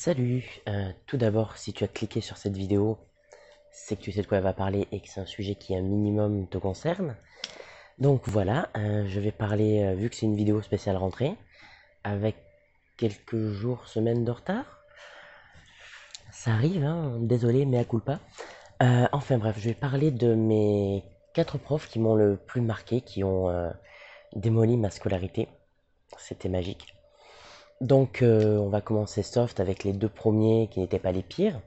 Salut euh, Tout d'abord, si tu as cliqué sur cette vidéo, c'est que tu sais de quoi elle va parler et que c'est un sujet qui un minimum te concerne. Donc voilà, euh, je vais parler, euh, vu que c'est une vidéo spéciale rentrée, avec quelques jours, semaines de retard. Ça arrive, hein, désolé, mais à culpa. pas. enfin bref, je vais parler de mes quatre profs qui m'ont le plus marqué, qui ont démoli ma scolarité. C'était magique. Donc euh, on va commencer soft avec les deux premiers qui n'étaient pas les pires.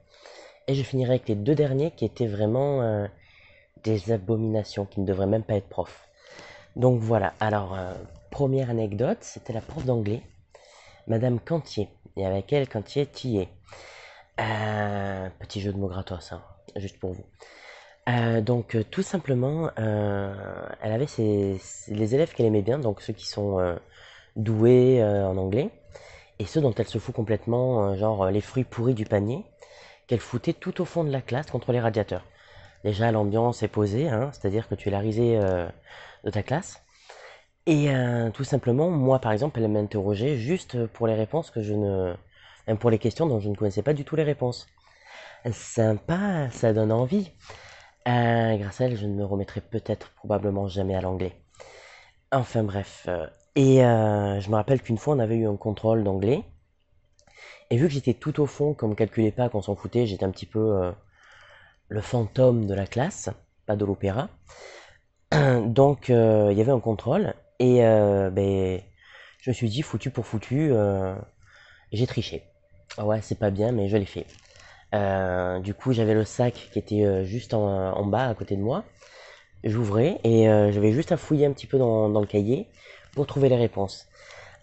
Et je finirai avec les deux derniers qui étaient vraiment euh, des abominations, qui ne devraient même pas être prof. Donc voilà, alors euh, première anecdote, c'était la prof d'anglais, Madame Cantier, et avec elle Cantier Tillet. petit jeu de mots gratos, ça, hein, juste pour vous. donc tout simplement, elle avait les élèves qu'elle aimait bien, donc ceux qui sont doués en anglais, et ceux dont elle se fout complètement, euh, genre euh, les fruits pourris du panier, qu'elle foutait tout au fond de la classe contre les radiateurs. Déjà, l'ambiance est posée, hein, c'est-à-dire que tu es la risée euh, de ta classe. Et tout simplement, moi par exemple, elle m'interrogeait juste pour les réponses que je ne. pour les questions dont je ne connaissais pas du tout les réponses. Sympa, ça donne envie. grâce à elle, je ne me remettrai peut-être probablement jamais à l'anglais. Enfin bref. Euh, et euh, je me rappelle qu'une fois, on avait eu un contrôle d'anglais. Et vu que j'étais tout au fond, comme calculait pas qu'on s'en foutait, j'étais un petit peu euh, le fantôme de la classe, pas de l'opéra. Donc il y avait un contrôle et ben, je me suis dit foutu pour foutu, j'ai triché. Ah ouais, c'est pas bien, mais je l'ai fait. du coup, j'avais le sac qui était juste en, bas à côté de moi j'ouvrais et euh, j'avais juste à fouiller un petit peu dans, dans, le cahier pour trouver les réponses.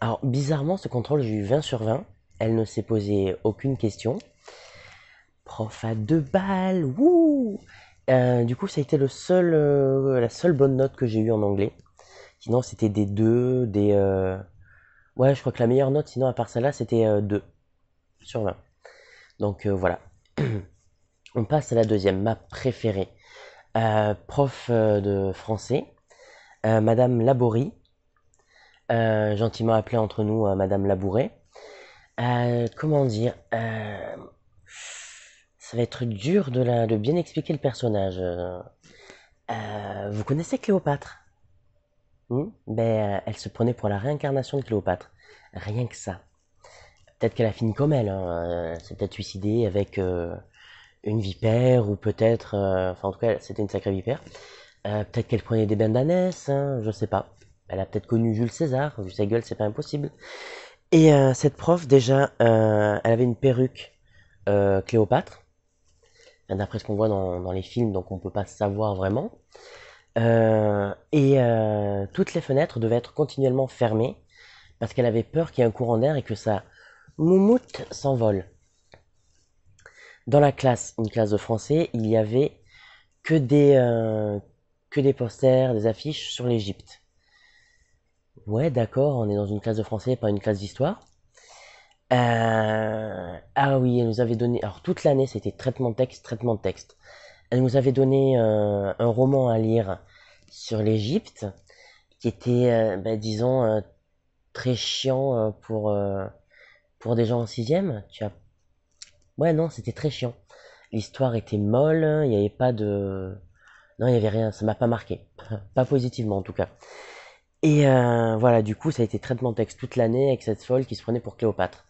Alors bizarrement, ce contrôle, j'ai eu 20 sur 20. Elle ne s'est posée aucune question. Prof à deux balles, wouh euh, Du coup, ça a été le seul, euh, la seule bonne note que j'ai eue en anglais. Sinon, c'était des deux, des... Ouais, je crois que la meilleure note, sinon, à part celle-là, c'était 2 sur 20. Donc voilà. On passe à la deuxième, ma préférée. Euh, prof euh, de français, euh, Madame Laborie, gentiment appelée entre nous Madame Labouret. comment dire Ça va être dur de, de bien expliquer le personnage. vous connaissez Cléopâtre hmm ben, Elle se prenait pour la réincarnation de Cléopâtre. Rien que ça. Peut-être qu'elle a fini comme elle. Hein. s'est peut-être suicidée avec, une vipère, ou peut-être, euh, enfin en tout cas c'était une sacrée vipère, euh, peut-être qu'elle prenait des bains hein, je sais pas. Elle a peut-être connu Jules César, vu sa gueule c'est pas impossible. Et euh, cette prof déjà, elle avait une perruque Cléopâtre, d'après ce qu'on voit dans, dans, les films, donc on peut pas savoir vraiment. et toutes les fenêtres devaient être continuellement fermées, parce qu'elle avait peur qu'il y ait un courant d'air et que sa moumoute s'envole dans la classe, une classe de français, il y avait que des, euh, que des posters, des affiches sur l'Égypte. Ouais, d'accord, on est dans une classe de français, pas une classe d'histoire. Euh, ah oui, elle nous avait donné. Alors toute l'année, c'était traitement de texte, traitement de texte. Elle nous avait donné euh, un roman à lire sur l'Égypte, qui était, ben, disons, très chiant pour pour des gens en sixième. Tu as Ouais, non, c'était très chiant. L'histoire était molle, hein, il n'y avait pas de... Non, il n'y avait rien, ça m'a pas marqué. Pas positivement en tout cas. Et euh, voilà, du coup, ça a été traitement texte toute l'année avec cette folle qui se prenait pour Cléopâtre.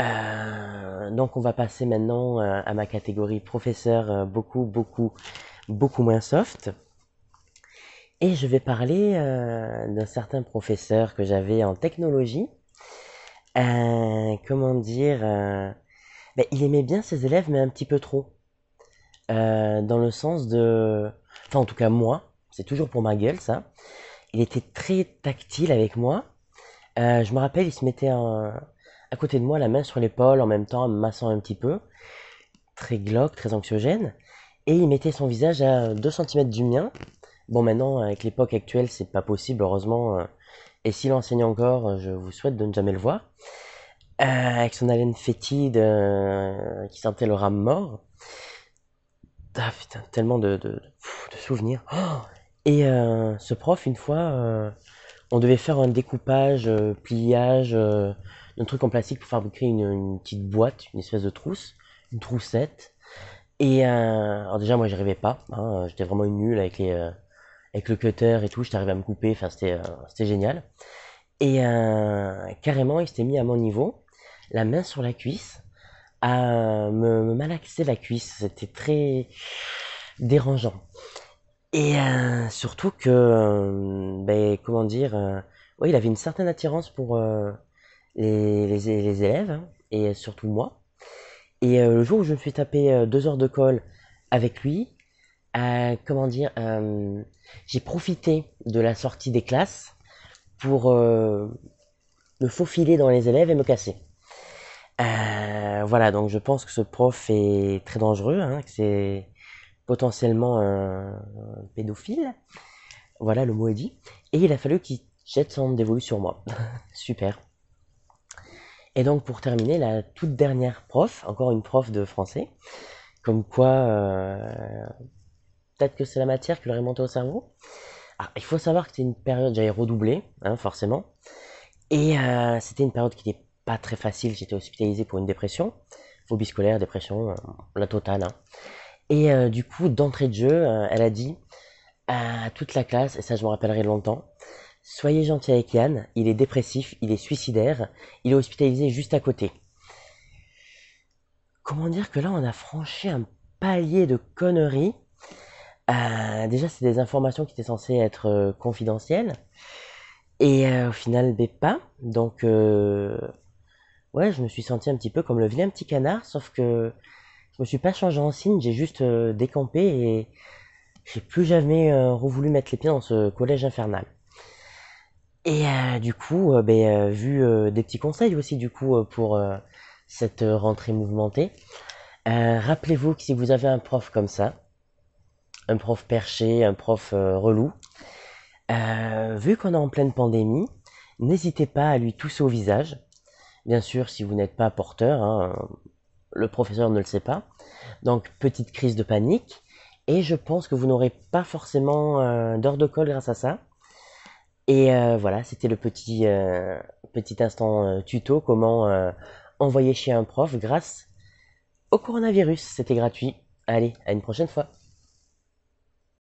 Euh, donc on va passer maintenant euh, à ma catégorie professeur beaucoup, beaucoup, beaucoup moins soft. Et je vais parler d'un certain professeur que j'avais en technologie. comment dire bah, il aimait bien ses élèves, mais un petit peu trop. Euh, dans le sens de... Enfin, en tout cas, moi, c'est toujours pour ma gueule, ça. Il était très tactile avec moi. Euh, je me rappelle, il se mettait à côté de moi, la main sur l'épaule, en même temps, en massant un petit peu. Très glauque, très anxiogène. Et il mettait son visage à 2 cm du mien. Bon, maintenant, avec l'époque actuelle, c'est pas possible, heureusement. Et s'il enseigne encore, je vous souhaite de ne jamais le voir. Euh, avec son haleine fétide euh, qui sentait le rame mort. Ah putain, tellement de, de, souvenirs. Oh et euh, ce prof, une fois, on devait faire un découpage, pliage, d'un truc en plastique pour fabriquer une, une, petite boîte, une espèce de trousse, une troussette. Et euh, alors déjà, moi, arrivais pas. Hein. J'étais vraiment une nulle avec les, avec le cutter et tout. J'étais arrivé à me couper. Enfin, c'était, c'était génial. Et carrément, il s'était mis à mon niveau la main sur la cuisse, à me, malaxer la cuisse. C'était très dérangeant. Et euh, surtout que, euh, ben, comment dire, euh, il avait une certaine attirance pour les, élèves, hein, et surtout moi. Et le jour où je me suis tapé deux heures de colle avec lui, comment dire, j'ai profité de la sortie des classes pour me faufiler dans les élèves et me casser voilà, donc je pense que ce prof est très dangereux, hein, que c'est potentiellement un, pédophile. Voilà, le mot est dit. Et il a fallu qu'il jette son dévolu sur moi. Super. Et donc pour terminer, la toute dernière prof, encore une prof de français, comme quoi euh, peut-être que c'est la matière qui leur est montée au cerveau. Ah, il faut savoir que c'est une période, j'avais redoublé, hein, forcément. Et euh, c'était une période qui était pas très facile. J'étais hospitalisé pour une dépression, phobie scolaire, dépression, euh, la totale. Hein. Et euh, du coup, d'entrée de jeu, euh, elle a dit à toute la classe, et ça je me rappellerai longtemps, soyez gentil avec Yann, il est dépressif, il est suicidaire, il est hospitalisé juste à côté. Comment dire que là on a franchi un palier de conneries. déjà, c'est des informations qui étaient censées être confidentielles. Et au final, ben, pas. donc ouais, je me suis senti un petit peu comme le vilain petit canard, sauf que je me suis pas changé en signe, j'ai juste euh, décampé et j'ai plus jamais euh, revoulu mettre les pieds dans ce collège infernal. Et euh, du coup, ben, vu des petits conseils aussi du coup pour cette rentrée mouvementée, rappelez-vous que si vous avez un prof comme ça, un prof perché, un prof relou, vu qu'on est en pleine pandémie, n'hésitez pas à lui tousser au visage Bien sûr, si vous n'êtes pas porteur, hein, le professeur ne le sait pas. Donc, petite crise de panique. Et je pense que vous n'aurez pas forcément euh, d'heures de colle grâce à ça. Et euh, voilà, c'était le petit, euh, petit instant tuto, comment envoyer chez un prof grâce au coronavirus. C'était gratuit. Allez, à une prochaine fois.